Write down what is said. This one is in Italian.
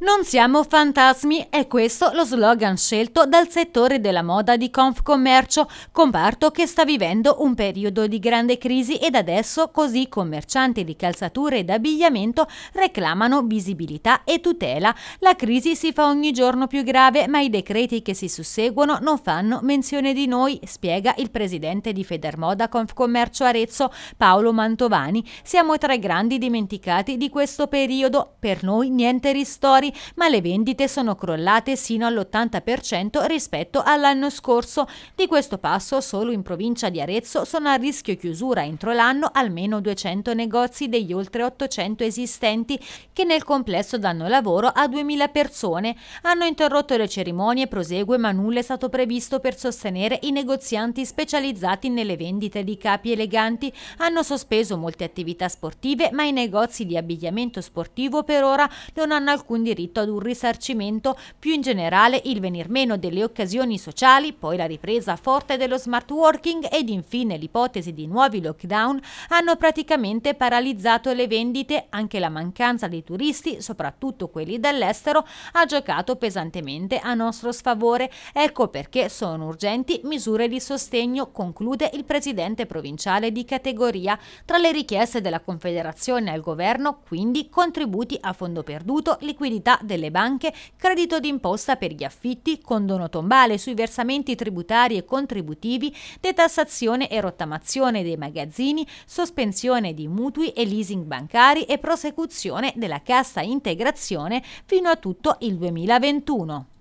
Non siamo fantasmi è questo lo slogan scelto dal settore della moda di Confcommercio, comparto che sta vivendo un periodo di grande crisi ed adesso così commercianti di calzature ed abbigliamento reclamano visibilità e tutela. La crisi si fa ogni giorno più grave, ma i decreti che si susseguono non fanno menzione di noi, spiega il presidente di Federmoda Confcommercio Arezzo, Paolo Mantovani. Siamo tra i grandi dimenticati di questo periodo, per noi niente ristori dollari, ma le vendite sono crollate sino all'80% rispetto all'anno scorso. Di questo passo solo in provincia di Arezzo sono a rischio chiusura entro l'anno almeno 200 negozi degli oltre 800 esistenti che nel complesso danno lavoro a 2000 persone. Hanno interrotto le cerimonie, prosegue, ma nulla è stato previsto per sostenere i negozianti specializzati nelle vendite di capi eleganti. Hanno sospeso molte attività sportive, ma i negozi di abbigliamento sportivo per ora non hanno alcun diritto diritto ad un risarcimento, più in generale il venir meno delle occasioni sociali, poi la ripresa forte dello smart working ed infine l'ipotesi di nuovi lockdown hanno praticamente paralizzato le vendite, anche la mancanza di turisti, soprattutto quelli dall'estero, ha giocato pesantemente a nostro sfavore. Ecco perché sono urgenti misure di sostegno, conclude il presidente provinciale di categoria. Tra le richieste della Confederazione al governo, quindi contributi a fondo perduto, liquidità attività delle banche, credito d'imposta per gli affitti, condono tombale sui versamenti tributari e contributivi, detassazione e rottamazione dei magazzini, sospensione di mutui e leasing bancari e prosecuzione della cassa integrazione fino a tutto il 2021.